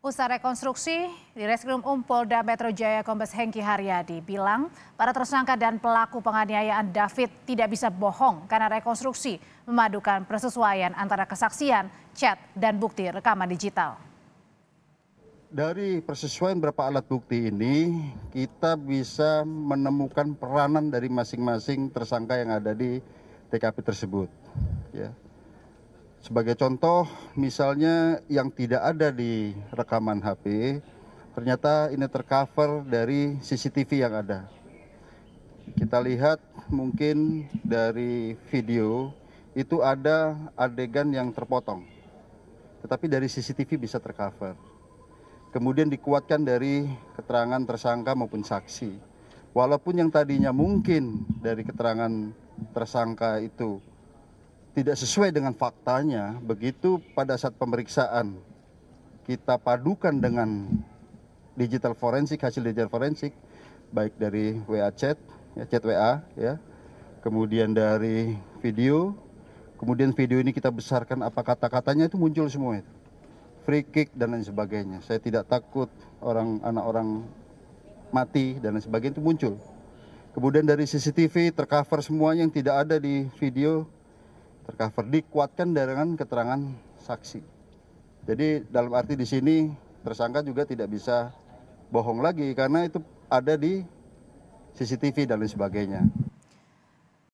Usaha rekonstruksi, di Reskrim Um Polda Metro Jaya Kombes Hengki Haryadi bilang para tersangka dan pelaku penganiayaan David tidak bisa bohong karena rekonstruksi memadukan persesuaian antara kesaksian, chat, dan bukti rekaman digital. Dari persesuaian beberapa alat bukti ini, kita bisa menemukan peranan dari masing-masing tersangka yang ada di TKP tersebut. Ya. Sebagai contoh, misalnya yang tidak ada di rekaman HP, ternyata ini tercover dari CCTV yang ada. Kita lihat mungkin dari video itu ada adegan yang terpotong. Tetapi dari CCTV bisa tercover. Kemudian dikuatkan dari keterangan tersangka maupun saksi. Walaupun yang tadinya mungkin dari keterangan tersangka itu tidak sesuai dengan faktanya, begitu pada saat pemeriksaan kita padukan dengan digital forensik, hasil digital forensik, baik dari WA chat, ya, chat WA, ya, kemudian dari video, kemudian video ini kita besarkan apa kata-katanya itu muncul semua itu. Free kick dan lain sebagainya. Saya tidak takut orang anak orang mati dan lain sebagainya itu muncul. Kemudian dari CCTV tercover semuanya yang tidak ada di video tercover dikuatkan dengan keterangan saksi. Jadi dalam arti di sini tersangka juga tidak bisa bohong lagi karena itu ada di CCTV dan lain sebagainya.